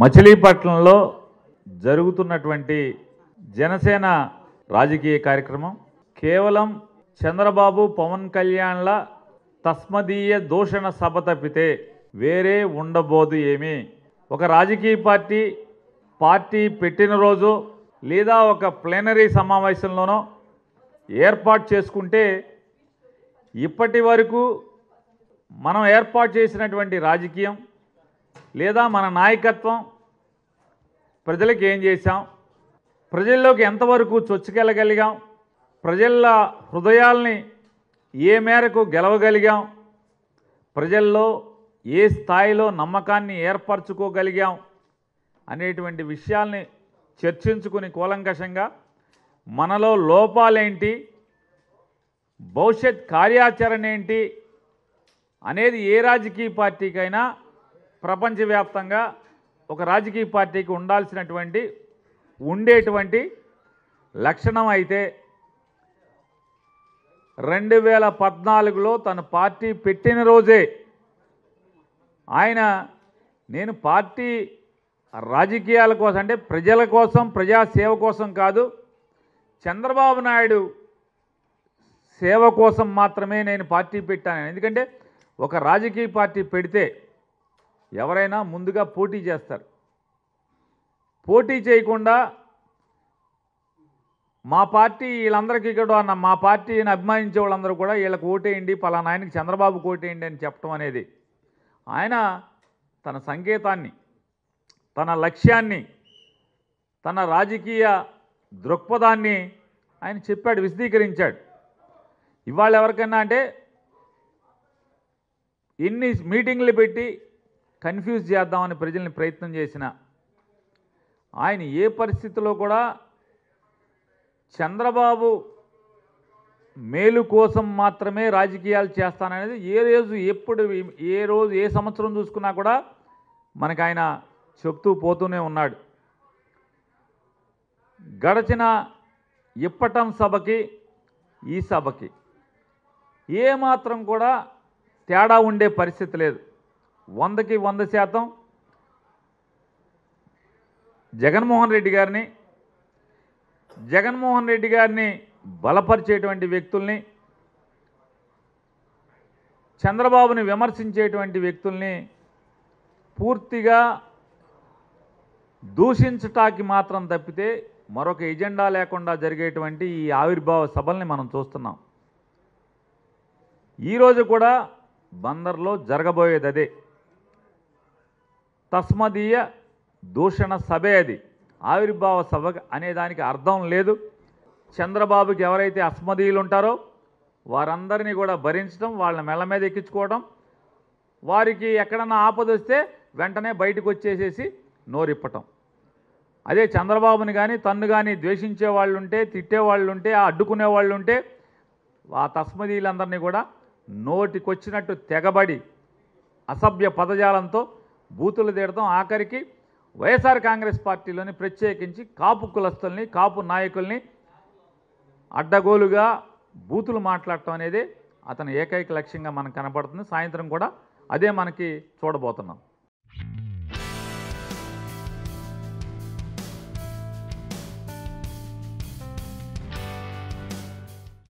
మచిలీపట్నంలో జరుగుతున్నటువంటి జనసేన రాజకీయ కార్యక్రమం కేవలం చంద్రబాబు పవన్ కళ్యాణ్ల తస్మదీయ దూషణ సభ తప్పితే వేరే ఉండబోదు ఏమీ ఒక రాజకీయ పార్టీ పార్టీ పెట్టిన రోజు లేదా ఒక ప్లేనరీ సమావేశంలోనో ఏర్పాటు చేసుకుంటే ఇప్పటి వరకు మనం ఏర్పాటు చేసినటువంటి రాజకీయం లేదా మన నాయకత్వం ప్రజలకు ఏం చేశాం ప్రజల్లోకి ఎంతవరకు చొచ్చుకెళ్ళగలిగాం ప్రజల హృదయాల్ని ఏ మేరకు గెలవగలిగాం ప్రజల్లో ఏ స్థాయిలో నమ్మకాన్ని ఏర్పరచుకోగలిగాం అనేటువంటి విషయాల్ని చర్చించుకుని కూలంకషంగా మనలో లోపాలేంటి భవిష్యత్ కార్యాచరణ ఏంటి అనేది ఏ రాజకీయ పార్టీకైనా ప్రపంచవ్యాప్తంగా ఒక రాజకీయ పార్టీకి ఉండాల్సినటువంటి ఉండేటువంటి లక్షణం అయితే రెండు వేల పద్నాలుగులో తన పార్టీ పెట్టిన రోజే ఆయన నేను పార్టీ రాజకీయాల కోసం అంటే ప్రజల కోసం ప్రజాసేవ కోసం కాదు చంద్రబాబు నాయుడు సేవ కోసం మాత్రమే నేను పార్టీ పెట్టాను ఎందుకంటే ఒక రాజకీయ పార్టీ పెడితే ఎవరైనా ముందుగా పోటీ చేస్తారు పోటీ చేయకుండా మా పార్టీ వీళ్ళందరికీ అన్న మా పార్టీని అభిమానించే వాళ్ళందరూ కూడా వీళ్ళకి ఓటేయండి పలానా ఆయనకి చంద్రబాబుకు ఓటేయండి అని చెప్పడం అనేది ఆయన తన సంకేతాన్ని తన లక్ష్యాన్ని తన రాజకీయ దృక్పథాన్ని ఆయన చెప్పాడు విశదీకరించాడు ఇవాళ ఎవరికైనా అంటే ఎన్ని మీటింగ్లు పెట్టి కన్ఫ్యూజ్ చేద్దామని ప్రజల్ని ప్రయత్నం చేసిన ఆయన ఏ పరిస్థితిలో కూడా చంద్రబాబు మేలు కోసం మాత్రమే రాజకీయాలు చేస్తాననేది ఏ రోజు ఎప్పుడు ఏ రోజు ఏ సంవత్సరం చూసుకున్నా కూడా మనకు ఆయన చెప్తూ పోతూనే ఉన్నాడు గడచిన ఇప్పటం సభకి ఈ సభకి ఏమాత్రం కూడా తేడా ఉండే పరిస్థితి లేదు వందకి వంద శాతం జగన్మోహన్ రెడ్డి గారిని జగన్మోహన్ రెడ్డి గారిని బలపరిచేటువంటి వ్యక్తుల్ని చంద్రబాబుని విమర్శించేటువంటి వ్యక్తుల్ని పూర్తిగా దూషించటానికి మాత్రం తప్పితే మరొక ఎజెండా లేకుండా జరిగేటువంటి ఈ ఆవిర్భావ సభల్ని మనం చూస్తున్నాం ఈరోజు కూడా బందర్లో జరగబోయేది అదే తస్మదీయ దూషణ సభే అది ఆవిర్భావ సభ అనే దానికి అర్థం లేదు చంద్రబాబుకి ఎవరైతే అస్మదీయులు ఉంటారో వారందరినీ కూడా భరించడం వాళ్ళని మెళ్ళ మీద ఎక్కించుకోవడం వారికి ఎక్కడన్నా ఆపద వస్తే వెంటనే బయటకు వచ్చేసేసి నోరిప్పటం అదే చంద్రబాబుని కానీ తన్ను కానీ ద్వేషించే వాళ్ళు ఉంటే తిట్టేవాళ్ళు ఉంటే అడ్డుకునే వాళ్ళు ఉంటే ఆ తస్మదీయులందరినీ కూడా నోటికొచ్చినట్టు తెగబడి అసభ్య పదజాలంతో బూతులు తీడతాం ఆఖరికి వైఎస్ఆర్ కాంగ్రెస్ పార్టీలోని ప్రత్యేకించి కాపు కులస్తుల్ని కాపు నాయకుల్ని అడ్డగోలుగా బూతులు మాట్లాడటం అనేది అతని ఏకైక లక్ష్యంగా మనకు కనపడుతుంది సాయంత్రం కూడా అదే మనకి చూడబోతున్నాం